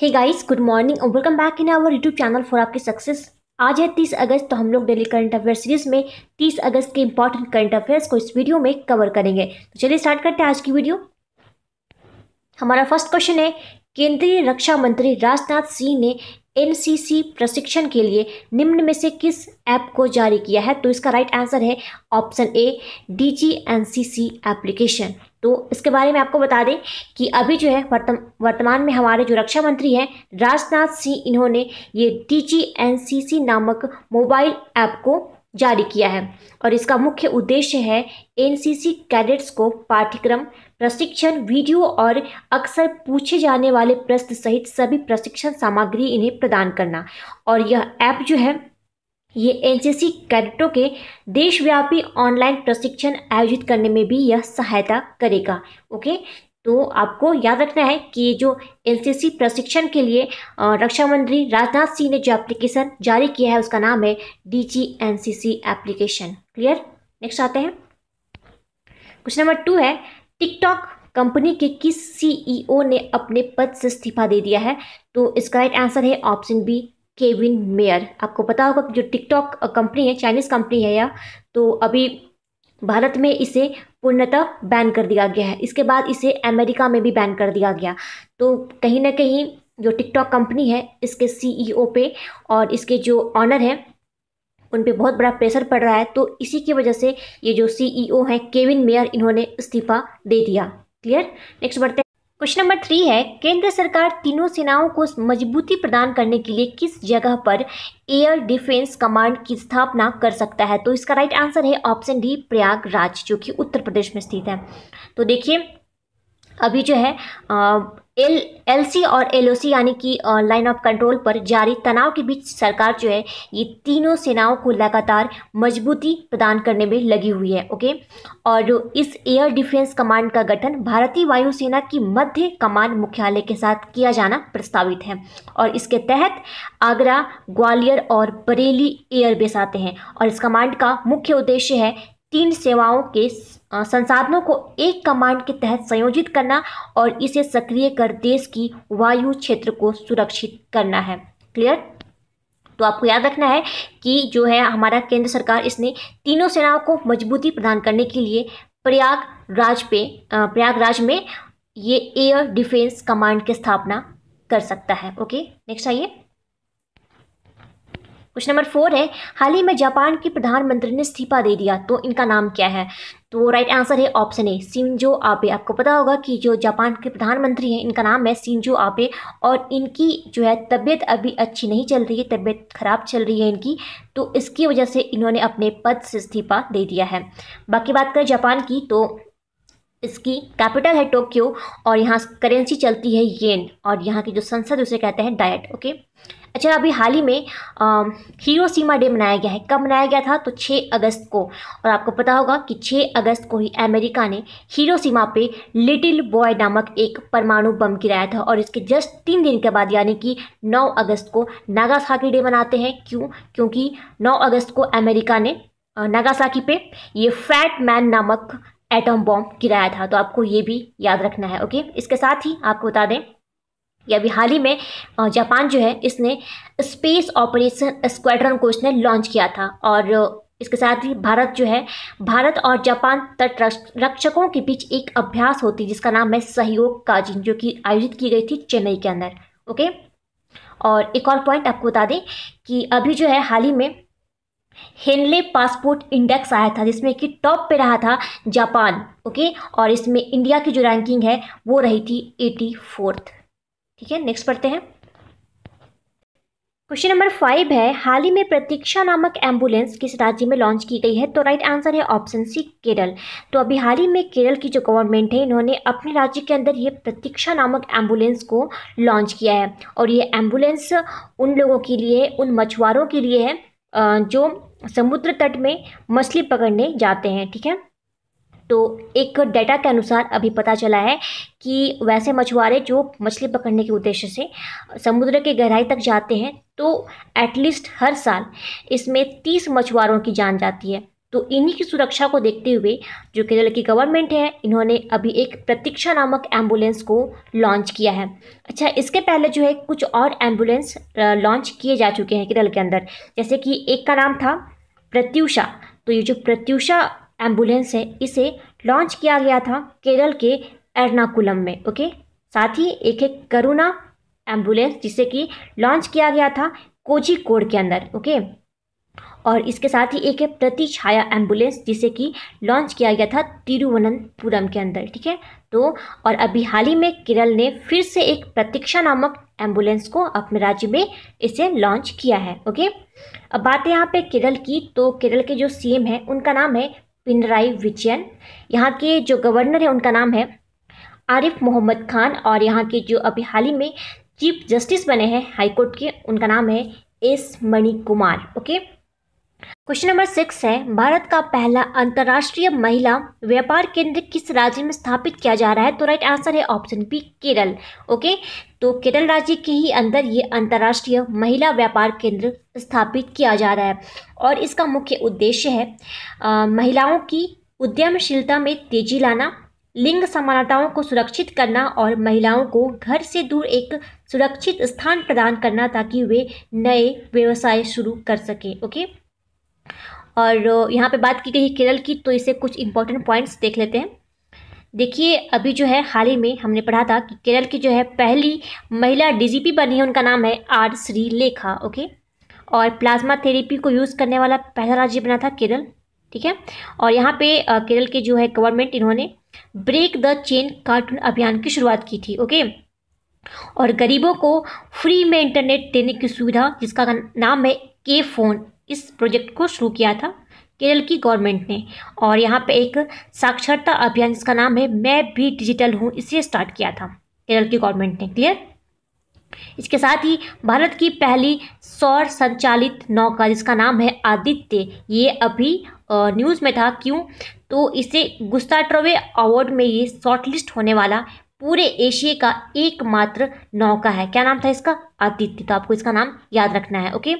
हे guys good morning और welcome back in our YouTube channel for आपकी success आज है तीस अगस्त तो हम लोग डेली करंट अफेयर सीरीज में तीस अगस्त के इंपॉर्टेंट करंट अफेयर्स को इस वीडियो में कवर करेंगे तो चलिए स्टार्ट करते हैं आज की वीडियो हमारा फर्स्ट क्वेश्चन है केंद्रीय रक्षा मंत्री राजनाथ सिंह ने एनसीसी प्रशिक्षण के लिए निम्न में से किस ऐप को जारी किया है तो इसका राइट आंसर है option A D G N C C application तो इसके बारे में आपको बता दें कि अभी जो है वर्तमान में हमारे जो रक्षा मंत्री हैं राजनाथ सिंह इन्होंने ये डी जी एन सी सी नामक मोबाइल ऐप को जारी किया है और इसका मुख्य उद्देश्य है एनसीसी कैडेट्स को पाठ्यक्रम प्रशिक्षण वीडियो और अक्सर पूछे जाने वाले प्रश्न सहित सभी प्रशिक्षण सामग्री इन्हें प्रदान करना और यह ऐप जो है ये एनसीसी कैडेटों के देशव्यापी ऑनलाइन प्रशिक्षण आयोजित करने में भी यह सहायता करेगा ओके तो आपको याद रखना है कि जो एनसीसी प्रशिक्षण के लिए रक्षा मंत्री राजनाथ सिंह ने जो एप्लीकेशन जारी किया है उसका नाम है D G N application clear next आते हैं क्वेश्चन नंबर टू है टिकटॉक कंपनी के किस सीईओ e ने अपने पद से इस्तीफा दे दिया है तो इसका राइट आंसर है ऑप्शन बी केविन मेयर आपको पता होगा कि जो टिकटॉक कंपनी है चाइनीज़ कंपनी है यह तो अभी भारत में इसे पूर्णतः बैन कर दिया गया है इसके बाद इसे अमेरिका में भी बैन कर दिया गया तो कहीं ना कहीं जो टिकटॉक कंपनी है इसके सीईओ e पे और इसके जो ऑनर हैं उन पे बहुत बड़ा प्रेशर पड़ रहा है तो इसी की वजह से ये जो सीईओ e हैं केविन मेयर इन्होंने इस्तीफा दे दिया क्लियर नेक्स्ट बढ़ते क्वेश्चन नंबर थ्री है केंद्र सरकार तीनों सेनाओं को मजबूती प्रदान करने के लिए किस जगह पर एयर डिफेंस कमांड की स्थापना कर सकता है तो इसका राइट आंसर है ऑप्शन डी प्रयागराज जो कि उत्तर प्रदेश में स्थित है तो देखिए अभी जो है एल सी और सी यानी कि लाइन ऑफ कंट्रोल पर जारी तनाव के बीच सरकार जो है ये तीनों सेनाओं को लगातार मजबूती प्रदान करने में लगी हुई है ओके और इस एयर डिफेंस कमांड का गठन भारतीय वायुसेना की मध्य कमान मुख्यालय के साथ किया जाना प्रस्तावित है और इसके तहत आगरा ग्वालियर और बरेली एयरबेस आते हैं और इस कमांड का मुख्य उद्देश्य है तीन सेवाओं के संसाधनों को एक कमांड के तहत संयोजित करना और इसे सक्रिय कर देश की वायु क्षेत्र को सुरक्षित करना है क्लियर तो आपको याद रखना है कि जो है हमारा केंद्र सरकार इसने तीनों सेनाओं को मजबूती प्रदान करने के लिए प्रयागराज पे प्रयागराज में ये एयर डिफेंस कमांड की स्थापना कर सकता है ओके नेक्स्ट आइए क्वेश्चन नंबर फोर है हाल ही में जापान के प्रधानमंत्री ने इस्तीफा दे दिया तो इनका नाम क्या है तो राइट आंसर है ऑप्शन ए सिंजो आबे आपको पता होगा कि जो जापान के प्रधानमंत्री हैं इनका नाम है सिंजो आबे और इनकी जो है तबीयत अभी अच्छी नहीं चल रही है तबीयत खराब चल रही है इनकी तो इसकी वजह से इन्होंने अपने पद से इस्तीफा दे दिया है बाकी बात करें जापान की तो इसकी कैपिटल है टोक्यो और यहाँ करेंसी चलती है येन और यहाँ की जो संसद उसे कहते हैं डायट ओके अच्छा अभी हाल ही में हीरो सीमा डे मनाया गया है कब मनाया गया था तो 6 अगस्त को और आपको पता होगा कि 6 अगस्त को ही अमेरिका ने हीरो सीमा पे लिटिल बॉय नामक एक परमाणु बम गिराया था और इसके जस्ट तीन दिन के बाद यानी कि 9 अगस्त को नागासाकी डे मनाते हैं क्यों क्योंकि 9 अगस्त को अमेरिका ने नागासाकी पे ये फैट मैन नामक एटम बॉम्ब गिराया था तो आपको ये भी याद रखना है ओके इसके साथ ही आपको बता दें ये अभी हाल ही में जापान जो है इसने स्पेस ऑपरेशन स्क्वाड्रन को इसने लॉन्च किया था और इसके साथ ही भारत जो है भारत और जापान तट रक्षकों के बीच एक अभ्यास होती है जिसका नाम है सहयोग काजिन जो कि आयोजित की गई थी चेन्नई के अंदर ओके और एक और पॉइंट आपको बता दें कि अभी जो है हाल ही में हेनले पासपोर्ट इंडेक्स आया था जिसमें कि टॉप पे रहा था जापान ओके और इसमें इंडिया की जो रैंकिंग है वो रही थी एटी फोर्थ ठीक है नेक्स्ट पढ़ते हैं क्वेश्चन नंबर फाइव है हाल ही में प्रतीक्षा नामक एम्बुलेंस किस राज्य में लॉन्च की गई है तो राइट आंसर है ऑप्शन सी केरल तो अभी हाल ही में केरल की जो गवर्नमेंट है इन्होंने अपने राज्य के अंदर ये प्रतीक्षा नामक एम्बुलेंस को लॉन्च किया है और ये एम्बुलेंस उन लोगों के लिए उन मछुआरों के लिए है जो समुद्र तट में मछली पकड़ने जाते हैं ठीक है तो एक डेटा के अनुसार अभी पता चला है कि वैसे मछुआरे जो मछली पकड़ने के उद्देश्य से समुद्र के गहराई तक जाते हैं तो एटलीस्ट हर साल इसमें तीस मछुआरों की जान जाती है तो इन्हीं की सुरक्षा को देखते हुए जो केरल की गवर्नमेंट है इन्होंने अभी एक प्रतीक्षा नामक एम्बुलेंस को लॉन्च किया है अच्छा इसके पहले जो है कुछ और एम्बुलेंस लॉन्च किए जा चुके हैं केरल के अंदर जैसे कि एक का नाम था प्रत्यूषा तो ये जो प्रत्यूषा एम्बुलेंस है इसे लॉन्च किया गया था केरल के एर्नाकुलम में ओके साथ ही एक है करुणा एम्बुलेंस जिसे कि लॉन्च किया गया था कोची कोड के अंदर ओके और इसके साथ ही एक है प्रति छाया एम्बुलेंस जिसे कि लॉन्च किया गया था तिरुवनंतपुरम के अंदर ठीक है तो और अभी हाल ही में केरल ने फिर से एक प्रतीक्षा नामक एम्बुलेंस को अपने राज्य में इसे लॉन्च किया है ओके अब बात है यहाँ पे केरल की तो केरल के जो सीएम हैं उनका नाम है पिनराई विजयन यहाँ के जो गवर्नर हैं उनका नाम है आरिफ मोहम्मद खान और यहाँ के जो अभी हाल ही में चीफ जस्टिस बने हैं हाईकोर्ट के उनका नाम है S Mani Kumar okay question number six है भारत का पहला अंतर्राष्ट्रीय महिला व्यापार केंद्र किस राज्य में स्थापित किया जा रहा है तो राइट आंसर है ऑप्शन बी केरल ओके तो केरल राज्य के ही अंदर ये अंतर्राष्ट्रीय महिला व्यापार केंद्र स्थापित किया जा रहा है और इसका मुख्य उद्देश्य है आ, महिलाओं की उद्यमशीलता में तेजी लाना लिंग समानताओं को सुरक्षित करना और महिलाओं को घर से दूर एक सुरक्षित स्थान प्रदान करना ताकि वे नए व्यवसाय शुरू कर सकें ओके और यहाँ पे बात की गई केरल की तो इसे कुछ इंपॉर्टेंट पॉइंट्स देख लेते हैं देखिए अभी जो है हाल ही में हमने पढ़ा था कि केरल की जो है पहली महिला डीजीपी बनी है उनका नाम है आर श्री लेखा ओके और प्लाज्मा थेरेपी को यूज़ करने वाला पहला राज्य बना था केरल ठीक है और यहाँ पे केरल के जो है गवर्नमेंट इन्होंने ब्रेक द चेन कार्टून अभियान की शुरुआत की थी ओके और गरीबों को फ्री में इंटरनेट देने की सुविधा जिसका नाम है के फ़ोन इस प्रोजेक्ट को शुरू किया था केरल की गवर्नमेंट ने और यहाँ पे एक साक्षरता अभियान जिसका नाम है मैं भी डिजिटल हूँ इसे स्टार्ट किया था केरल की गवर्नमेंट ने क्लियर इसके साथ ही भारत की पहली सौर संचालित नौका जिसका नाम है आदित्य ये अभी न्यूज़ में था क्यों तो इसे गुस्ताट्रोवे अवार्ड में ये शॉर्टलिस्ट होने वाला पूरे एशिया का एकमात्र नौका है क्या नाम था इसका आदित्य तो आपको इसका नाम याद रखना है ओके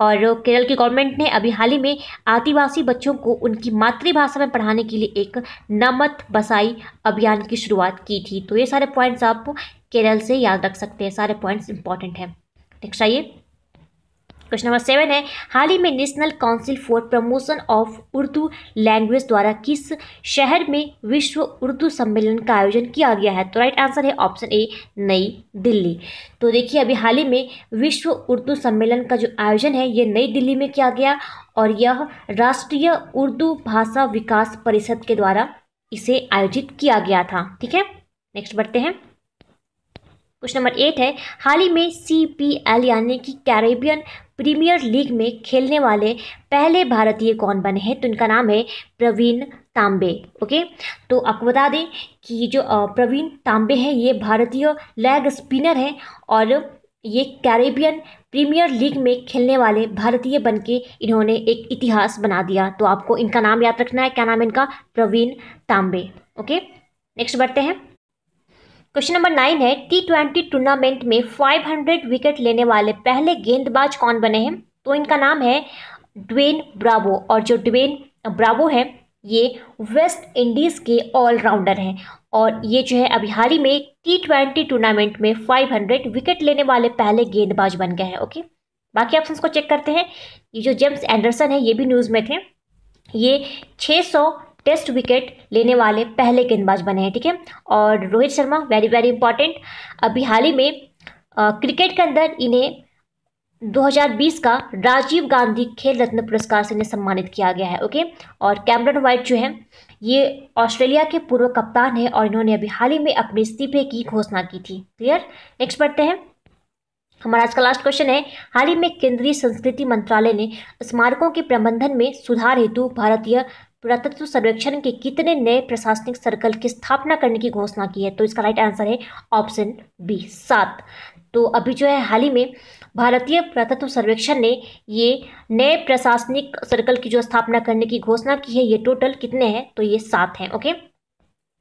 और केरल की गवर्नमेंट ने अभी हाल ही में आदिवासी बच्चों को उनकी मातृभाषा में पढ़ाने के लिए एक नमत बसाई अभियान की शुरुआत की थी तो ये सारे पॉइंट्स आप केरल से याद रख सकते हैं सारे पॉइंट्स इंपॉर्टेंट हैं नेक्स्ट आइए क्वेश्चन नंबर सेवन है हाल ही में National Council for Promotion of Urdu language द्वारा किस शहर में विश्व उर्दू सम्मेलन का आयोजन किया गया है तो राइट आंसर है ऑप्शन ए नई दिल्ली तो देखिए अभी हाल ही में विश्व उर्दू सम्मेलन का जो आयोजन है ये नई दिल्ली में किया गया और यह राष्ट्रीय उर्दू भाषा विकास परिषद के द्वारा इसे आयोजित किया गया था ठीक है नेक्स्ट बढ़ते हैं क्वेश्चन नंबर एट है हाल ही में सी पी एल यानी कि कैरेबियन प्रीमियर लीग में खेलने वाले पहले भारतीय कौन बने हैं तो इनका नाम है प्रवीण तांबे ओके तो आपको बता दें कि जो प्रवीण तांबे हैं ये भारतीय लेग स्पिनर हैं और ये कैरेबियन प्रीमियर लीग में खेलने वाले भारतीय बनके इन्होंने एक इतिहास बना दिया तो आपको इनका नाम याद रखना है क्या नाम है इनका प्रवीण तांबे ओके नेक्स्ट बढ़ते हैं क्वेश्चन नंबर नाइन है टी ट्वेंटी टूर्नामेंट में 500 विकेट लेने वाले पहले गेंदबाज कौन बने हैं तो इनका नाम है ड्वेन ब्रावो और जो ड्वेन ब्रावो है ये वेस्ट इंडीज़ के ऑलराउंडर हैं और ये जो है अभी हाल ही में टी ट्वेंटी टूर्नामेंट में 500 विकेट लेने वाले पहले गेंदबाज बन गए हैं ओके बाकी ऑप्शन को चेक करते हैं ये जो जेम्स एंडरसन है ये भी न्यूज़ में थे ये 600 टेस्ट विकेट लेने वाले पहले गेंदबाज बने हैं ठीक है और Rohit Sharma very very important अभी हाल ही में आ, क्रिकेट के अंदर इन्हें 2020 का राजीव गांधी खेल रत्न पुरस्कार से इन्हें सम्मानित किया गया है ओके और कैमरन वाइट जो है ये ऑस्ट्रेलिया के पूर्व कप्तान है और इन्होंने अभी हाल ही में अपने इस्तीफे की घोषणा की थी क्लियर नेक्स्ट पढ़ते हैं हमारा आज का लास्ट क्वेश्चन है हाल ही में केंद्रीय संस्कृति मंत्रालय ने स्मारकों के प्रबंधन में सुधार हेतु भारतीय पुरातत्व सर्वेक्षण के कितने नए प्रशासनिक सर्कल की स्थापना करने की घोषणा की है तो इसका राइट आंसर है ऑप्शन बी सात तो अभी जो है हाल ही में भारतीय पुरातत्व सर्वेक्षण ने ये नए प्रशासनिक सर्कल की जो स्थापना करने की घोषणा की है ये टोटल कितने हैं तो ये सात हैं ओके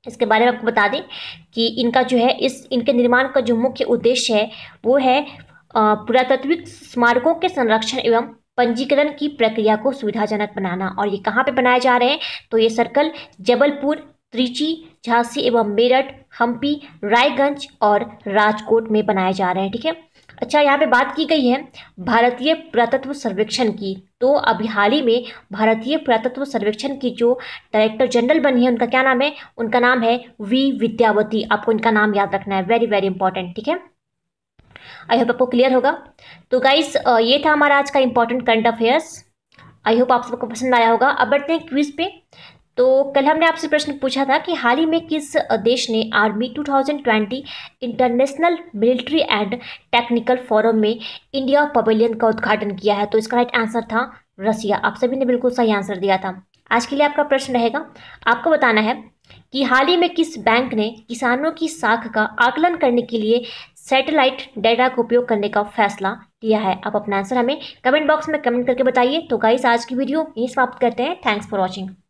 इसके बारे में आपको बता दें कि इनका जो है इस इनके निर्माण का जो मुख्य उद्देश्य है वो है पुरातत्विक स्मारकों के संरक्षण एवं पंजीकरण की प्रक्रिया को सुविधाजनक बनाना और ये कहाँ पे बनाए जा रहे हैं तो ये सर्कल जबलपुर त्रिची झांसी एवं मेरठ हम्पी रायगंज और राजकोट में बनाए जा रहे हैं ठीक है अच्छा यहाँ पे बात की गई है भारतीय पुरातत्व सर्वेक्षण की तो अभी हाल ही में भारतीय पुरातत्व सर्वेक्षण की जो डायरेक्टर जनरल बनी है उनका क्या नाम है उनका नाम है वी विद्यावती आपको इनका नाम याद रखना है वेरी वेरी इंपॉर्टेंट ठीक है आई होप आपको क्लियर होगा तो गाइज ये था हमारा आज का important current affairs I hope आप सबको पसंद आया होगा अब बढ़ते हैं क्विज पे तो कल हमने आपसे प्रश्न पूछा था कि हाल ही में किस देश ने army 2020 international military and technical forum में इंडिया पवेलियन का उद्घाटन किया है तो इसका राइट आंसर था रसिया आप सभी ने बिल्कुल सही आंसर दिया था आज के लिए आपका प्रश्न रहेगा आपको बताना है कि हाल ही में किस बैंक ने किसानों की साख का आकलन करने के लिए सैटेलाइट डेटा का उपयोग करने का फैसला किया है आप अपना आंसर हमें कमेंट बॉक्स में कमेंट करके बताइए तो गाइस आज की वीडियो यहीं समाप्त करते हैं थैंक्स फॉर वॉचिंग